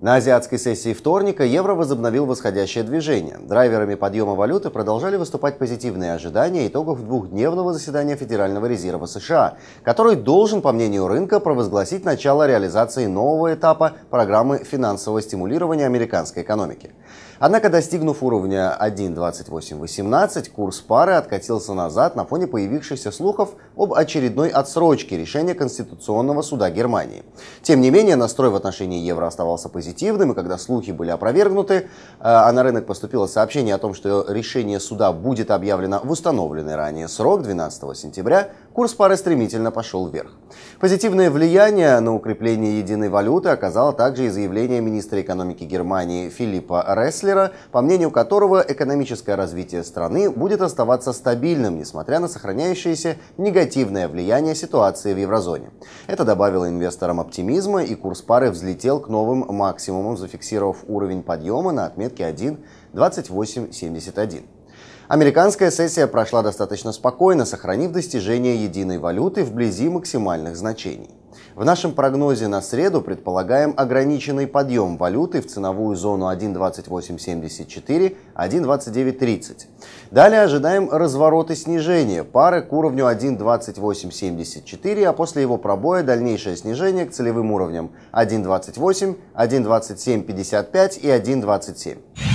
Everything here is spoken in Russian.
На азиатской сессии вторника евро возобновил восходящее движение. Драйверами подъема валюты продолжали выступать позитивные ожидания итогов двухдневного заседания Федерального резерва США, который должен, по мнению рынка, провозгласить начало реализации нового этапа программы финансового стимулирования американской экономики. Однако, достигнув уровня 1.2818, курс пары откатился назад на фоне появившихся слухов об очередной отсрочке решения Конституционного суда Германии. Тем не менее, настрой в отношении евро оставался позитивным позитивным, и когда слухи были опровергнуты, э, а на рынок поступило сообщение о том, что решение суда будет объявлено в установленный ранее срок 12 сентября, курс пары стремительно пошел вверх. Позитивное влияние на укрепление единой валюты оказало также и заявление министра экономики Германии Филиппа Реслера, по мнению которого экономическое развитие страны будет оставаться стабильным, несмотря на сохраняющееся негативное влияние ситуации в еврозоне. Это добавило инвесторам оптимизма, и курс пары взлетел к новым максимумам максимумом, зафиксировав уровень подъема на отметке 1.2871. Американская сессия прошла достаточно спокойно, сохранив достижение единой валюты вблизи максимальных значений. В нашем прогнозе на среду предполагаем ограниченный подъем валюты в ценовую зону 1.2874, 1.2930. Далее ожидаем развороты снижения пары к уровню 1.2874, а после его пробоя дальнейшее снижение к целевым уровням 1.28, 1.2755 и 1.27.